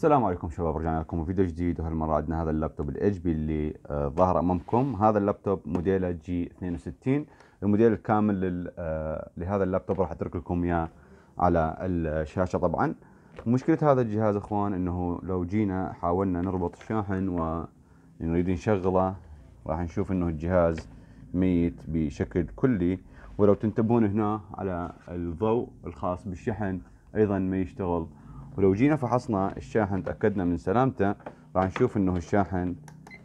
السلام عليكم شباب رجعنا لكم فيديو جديد وهالمره عندنا هذا اللابتوب الاتش بي اللي آه، ظاهر امامكم هذا اللابتوب موديله جي 62 الموديل الكامل آه، لهذا اللابتوب راح اترك لكم اياه على الشاشه طبعا مشكله هذا الجهاز اخوان انه لو جينا حاولنا نربط الشاحن ونريد نشغله راح نشوف انه الجهاز ميت بشكل كلي ولو تنتبهون هنا على الضوء الخاص بالشحن ايضا ما يشتغل ولو جينا فحصنا الشاحن تأكدنا من سلامته راح نشوف انه الشاحن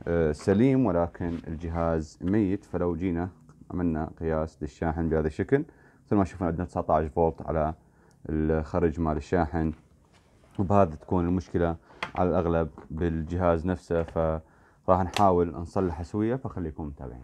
آه، سليم ولكن الجهاز ميت فلو جينا عملنا قياس للشاحن بهذا الشكل مثل ما شفنا عندنا 19 فولت على الخرج مال الشاحن وبهذا تكون المشكلة على الأغلب بالجهاز نفسه فراح نحاول نصلحه سوية فخليكم متابعين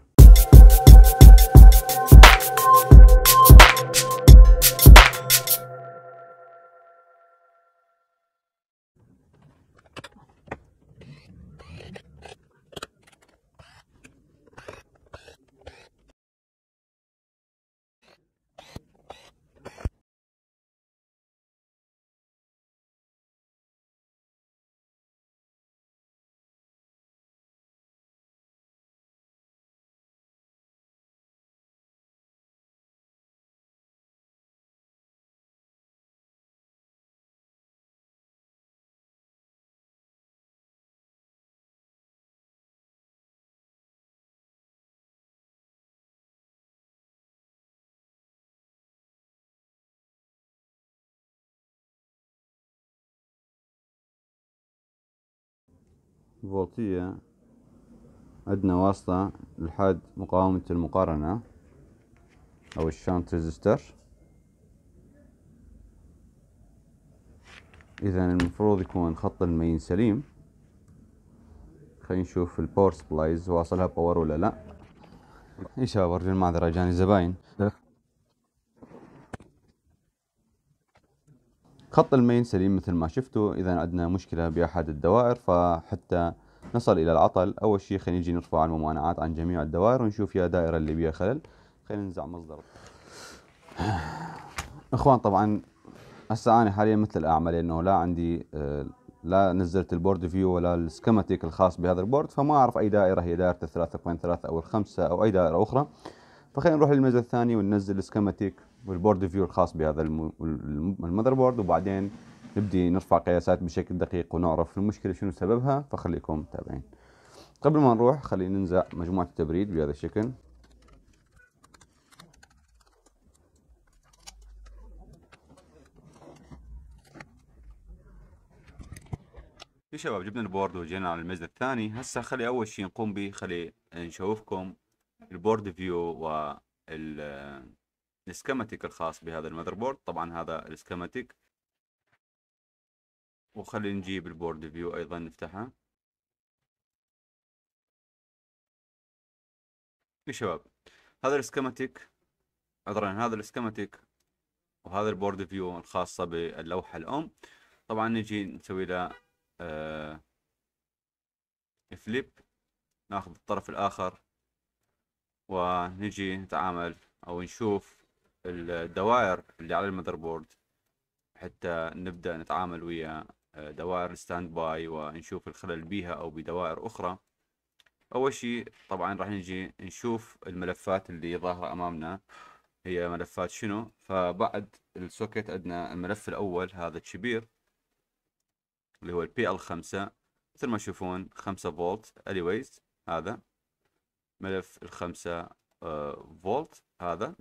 فولتية عندنا واسطة لحد مقاومة المقارنة أو الشانت ريزستر إذا المفروض يكون خط المين سليم خلينا نشوف الباور سبلايز واصلها باور ولا لا إيش باور المعذرة جاني زباين خط المين سليم مثل ما شفتوا إذا عندنا مشكلة بأحد الدوائر فحتى نصل إلى العطل أول شيء خلينا نجي نرفع الممانعات عن جميع الدوائر ونشوف يا دائرة اللي بيها خلل خلينا ننزع مصدر إخوان طبعا هسه أنا حاليا مثل الأعمى لأنه لا عندي آه، لا نزلت البورد فيو ولا السكيماتيك الخاص بهذا البورد فما أعرف أي دائرة هي دائرة الثلاثة 3 أو الخمسة أو أي دائرة أخرى فخلينا نروح للميزة الثانية وننزل السكيماتيك والبورد فيو الخاص بهذا المذر بورد وبعدين نبدي نرفع قياسات بشكل دقيق ونعرف المشكله شنو سببها فخليكم متابعين قبل ما نروح خلينا ننزع مجموعه التبريد بهذا الشكل يا شباب جبنا البورد وجينا على المجد الثاني هسه خلي اول شيء نقوم به خلي نشوفكم البورد فيو وال السكيماتيك الخاص بهذا المذر بورد طبعا هذا السكيماتيك وخلينا نجيب البورد فيو ايضا نفتحها يا شباب هذا السكيماتيك عذرا هذا السكيماتيك وهذا البورد فيو الخاصة باللوحة الأم طبعا نجي نسوي له آه فليب ناخذ الطرف الآخر ونجي نتعامل أو نشوف الدوائر اللي على المذر بورد حتى نبدا نتعامل ويا آه، دوائر الستاند باي ونشوف الخلل بيها او بدوائر اخرى اول شيء طبعا راح نجي نشوف الملفات اللي ظاهره امامنا هي ملفات شنو فبعد السوكت عندنا الملف الاول هذا الكبير اللي هو البي ال 5 مثل ما تشوفون 5 فولت اليويز هذا ملف الخمسة آه، فولت هذا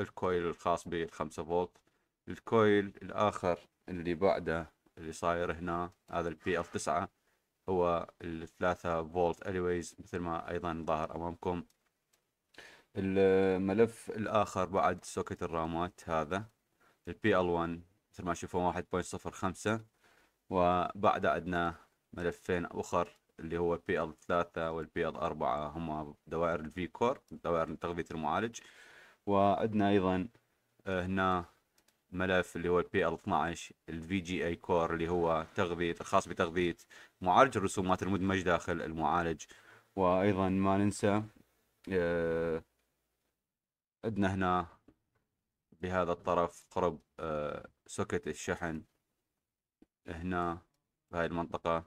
الكويل الخاص به الخمسة فولت الكويل الآخر اللي بعده اللي صاير هنا هذا البي اف تسعة هو الثلاثة فولت أليويز مثل ما أيضا ظاهر أمامكم الملف الآخر بعد سوكت الرامات هذا البي ال 1 مثل ما تشوفون 1.05 وبعد عندنا ملفين آخر اللي هو البي ال 3 والبي ال 4 هما دوائر الفي كور دوائر تغذية المعالج وعندنا ايضا آه، هنا ملف اللي هو البي ال 12 الفي جي اي كور اللي هو تغذيه الخاص بتغذيه معالج الرسومات المدمج داخل المعالج وايضا ما ننسى آه، عندنا هنا بهذا الطرف قرب آه، سوكت الشحن هنا بهاي المنطقة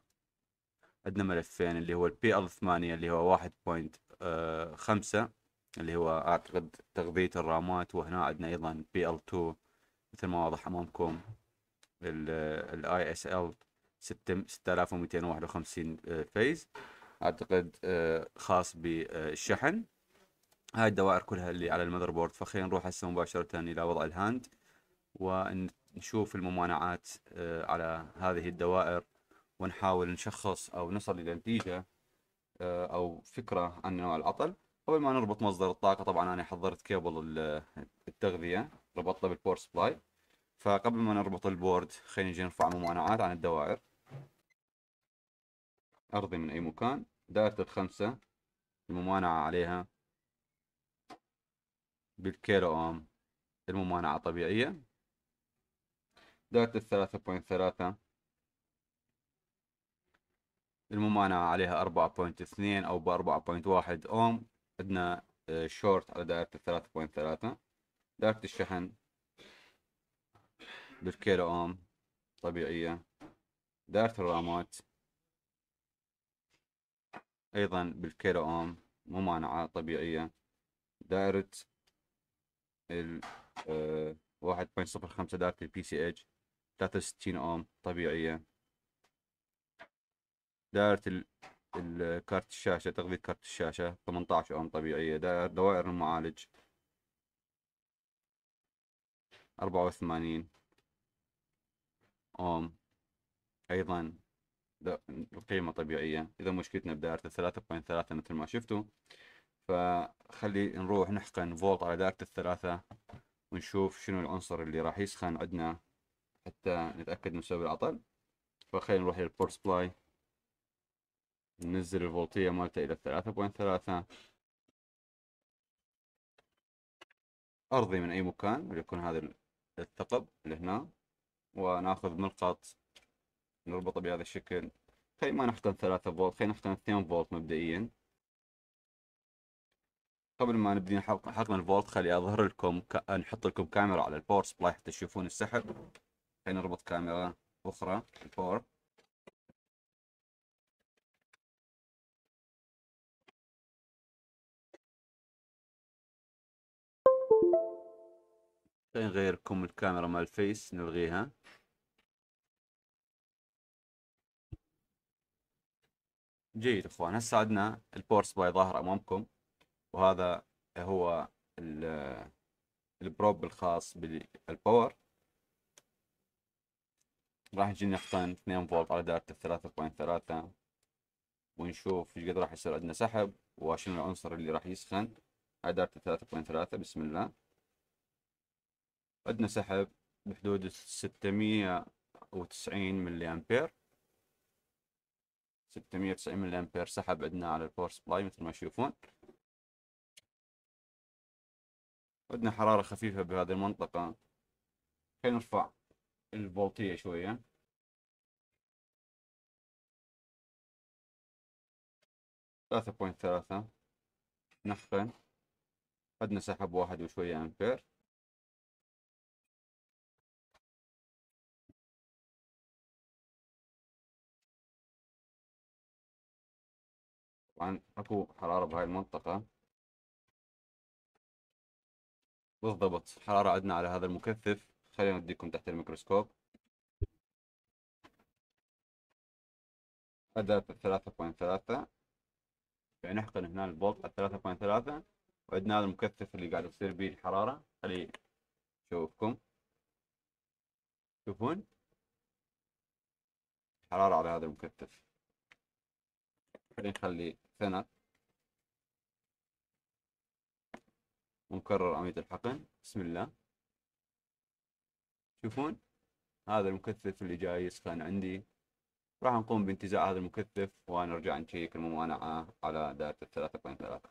عندنا ملفين اللي هو البي ال 8 اللي هو 1.5 اللي هو اعتقد تغذية الرامات وهنا عندنا ايضا بي ال 2 مثل ما واضح امامكم الاي اس ال 6251 آه، فيز اعتقد آه، خاص بالشحن هاي الدوائر كلها اللي على المذر بورد فخلينا نروح هسه مباشرة الى وضع الهاند ونشوف الممانعات آه، على هذه الدوائر ونحاول نشخص او نصل الى نتيجة او فكرة عن نوع العطل قبل ما نربط مصدر الطاقه طبعا انا حضرت كيبل التغذيه ربطته بالبور سبلاي فقبل ما نربط البورد خلينا نجي نرفع ممانعات عن الدوائر ارضي من اي مكان دائرة الخمسة الممانعة عليها بالكيلو اوم الممانعة طبيعية دائرة الثلاثة بوينت ثلاثة الممانعة عليها أربعة بوينت اثنين أو بأربعة بوينت واحد أوم عندنا شورت آه، على دائرة الثلاثة بوينت ثلاثة دائرة الشحن بالكيلو اوم طبيعية دائرة الرامات أيضا بالكيلو اوم ممانعة طبيعية دائرة ال آه، واحد بوينت صفر خمسة دائرة البي سي اتش ثلاثة وستين اوم طبيعية دائرة الكارت الشاشة تغذية كارت الشاشة 18 أوم طبيعية دوائر المعالج 84 أوم أيضا القيمة طبيعية إذا مشكلتنا بدائرة 3.3 مثل ما شفتوا فخلي نروح نحقن فولت على دائرة الثلاثة ونشوف شنو العنصر اللي راح يسخن عندنا حتى نتأكد من سبب العطل فخلينا نروح للبور سبلاي ننزل الفولتية مالته إلى ثلاثة بوينت ثلاثة أرضي من أي مكان ويكون هذا الثقب اللي هنا وناخذ ملقط نربطه بهذا الشكل خلينا ما نحقن ثلاثة فولت خلينا نحقن اثنين فولت مبدئيا قبل ما نبدي حقن الفولت خلي اظهر لكم ك... نحط لكم كاميرا على البور سبلاي حتى تشوفون السحب خلينا نربط كاميرا اخرى البور نغيركم الكاميرا مال الفيس نلغيها جيد اخوان هسه عندنا البورس باي ظاهر امامكم وهذا هو البروب الخاص بالباور راح يجينا نقطان 2 فولت على دائرة 3.3 ونشوف ايش قد راح يصير عندنا سحب وشنو العنصر اللي راح يسخن على دائرة 3.3 بسم الله عندنا سحب بحدود 690 ملي امبير 690 ملي امبير سحب عندنا على الباور سبلاي مثل ما تشوفون عندنا حرارة خفيفة بهذه المنطقة خلينا نرفع الفولتية شوية ثلاثة بوينت ثلاثة نخن عندنا سحب واحد وشوية أمبير طبعا اكو حرارة بهاي المنطقة بالضبط حرارة عندنا على هذا المكثف خلينا نوديكم تحت الميكروسكوب أداة الثلاثة بوينت ثلاثة يعني نحقن هنا البولت على الثلاثة بوينت ثلاثة وعندنا هذا المكثف اللي قاعد تصير به الحرارة خلي شوفكم تشوفون حرارة على هذا المكثف ممكن نخلي سنة ونكرر عملية الحقن بسم الله تشوفون هذا المكثف اللي جاي يسخن عندي راح نقوم بانتزاع هذا المكثف ونرجع نشيك الممانعة على دائرة الثلاثة بين ثلاثة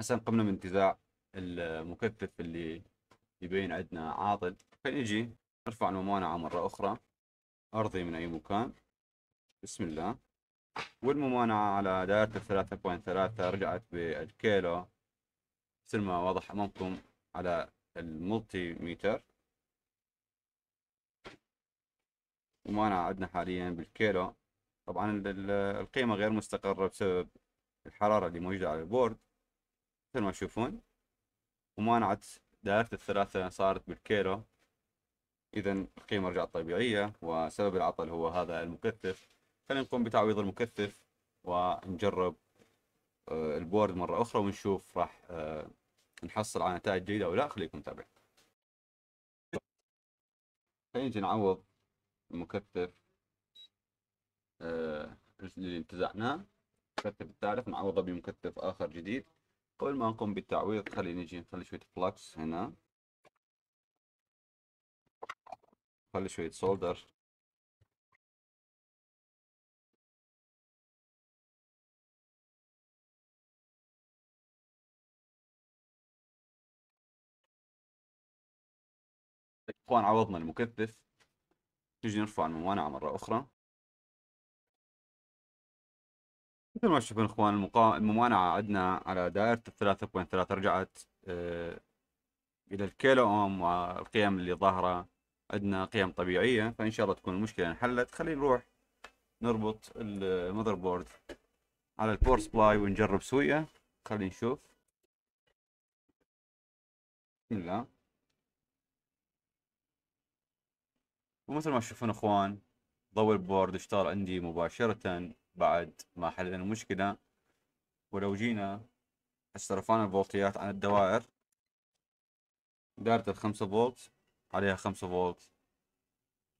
هسه قمنا بانتزاع المكثف اللي يبين عندنا عاطل فنجي نرفع الممانعة مرة أخرى أرضي من أي مكان بسم الله والممانعة على دائرة الثلاثة بوينت ثلاثة رجعت بالكيلو مثل ما واضح أمامكم على الملتي متر ممانعة عندنا حاليا بالكيلو طبعا القيمة غير مستقرة بسبب الحرارة اللي موجودة على البورد مثل ما تشوفون ممانعة دائرة الثلاثة صارت بالكيلو إذا القيمة رجعت طبيعية وسبب العطل هو هذا المكثف خلينا نقوم بتعويض المكثف ونجرب آه، البورد مرة أخرى ونشوف راح آه، نحصل على نتائج جيدة أو لا خليكم متابعين نجي نعوض المكثف آه، اللي انتزعناه المكثف الثالث نعوضه بمكثف آخر جديد قبل ما نقوم بالتعويض خلينا نجي نخلي شوية فلكس هنا خلي شوية سولدر اخوان عوضنا المكثف نجي نرفع الموانعة مرة أخرى مثل ما تشوفون اخوان المقا... الممانعه عندنا على دائره الثلاثة بوينت ثلاثة رجعت آه، الى الكيلو اوم والقيم اللي ظاهره عندنا قيم طبيعيه فان شاء الله تكون المشكله انحلت خلينا نروح نربط المذر بورد على البور سبلاي ونجرب سوية خلينا نشوف بسم الله ومثل ما تشوفون اخوان ضوء البورد اشتغل عندي مباشرة بعد ما حللنا المشكلة ولو جينا استرفعنا الفولتيات عن الدوائر دائرة الخمسة فولت عليها خمسة فولت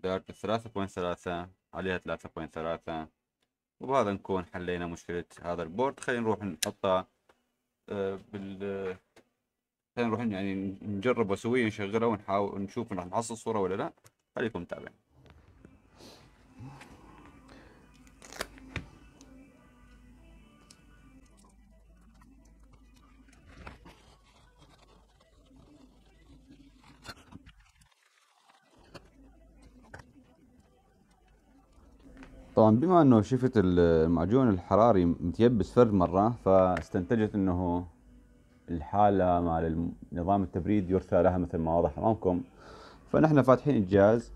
دائرة الثلاثة بوينت ثلاثة عليها ثلاثة بوينت ثلاثة وبهذا نكون حلينا مشكلة هذا البورد خلينا نروح نحطه آه، بال خلينا نروح يعني نجرب وسويا نشغله ونحاول نشوف راح نحصل صورة ولا لا خليكم متابعين طبعا بما انه شفت المعجون الحراري متيبس فرد مره فاستنتجت انه الحاله مال نظام التبريد يرثى لها مثل ما واضح امامكم فنحن فاتحين الجهاز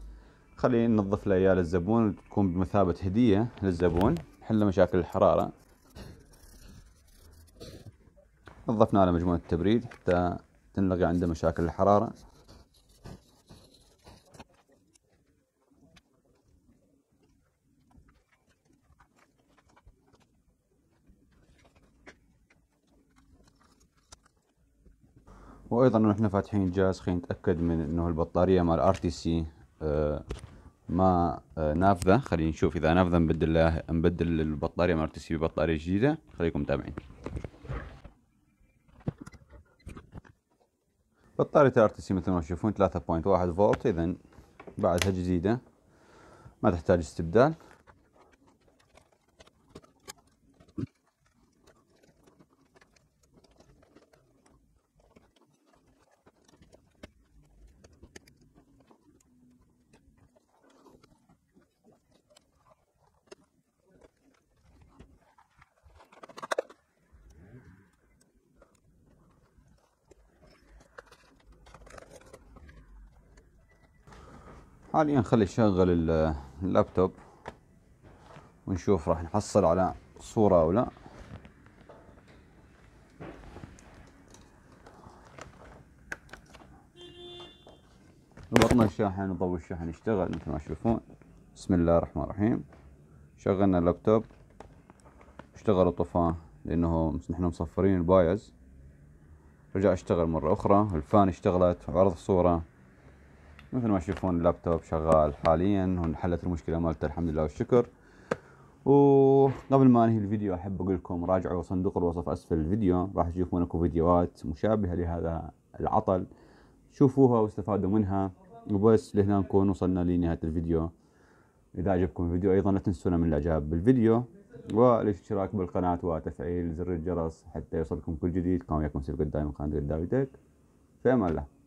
خلينا ننظف له اياه للزبون تكون بمثابه هديه للزبون حل مشاكل الحراره نظفنا على مجموعه التبريد حتى تنلغي عنده مشاكل الحراره وايضا نحن فاتحين الجهاز خلينا نتاكد من انه البطاريه مال ار تي سي ما آه، نافذه خلينا نشوف اذا نافذه نبدل نبدل البطاريه مال ار تي سي ببطاريه جديده خليكم متابعين بطاريه ار تي سي مثل ما تشوفون 3.1 فولت اذا بعدها جديده ما تحتاج استبدال حاليا خلي نشغل اللابتوب ونشوف راح نحصل على صورة او لا ربطنا الشاحن وضو الشاحن اشتغل مثل ما تشوفون بسم الله الرحمن الرحيم شغلنا اللابتوب اشتغل وطفاه لانه نحن مصفرين البايز رجع اشتغل مرة اخرى الفان اشتغلت وعرض صورة مثل ما تشوفون اللابتوب شغال حاليا وانحلت المشكله مالته الحمد لله والشكر وقبل ما انهي الفيديو احب اقول لكم راجعوا صندوق الوصف اسفل الفيديو راح تشوفون اكو فيديوهات مشابهه لهذا العطل شوفوها واستفادوا منها وبس لهنا نكون وصلنا لنهايه الفيديو اذا عجبكم الفيديو ايضا لا تنسونا من الاعجاب بالفيديو والاشتراك بالقناه وتفعيل زر الجرس حتى يوصلكم كل جديد كان وياكم سيف قدامي من قناه قدامي في امان الله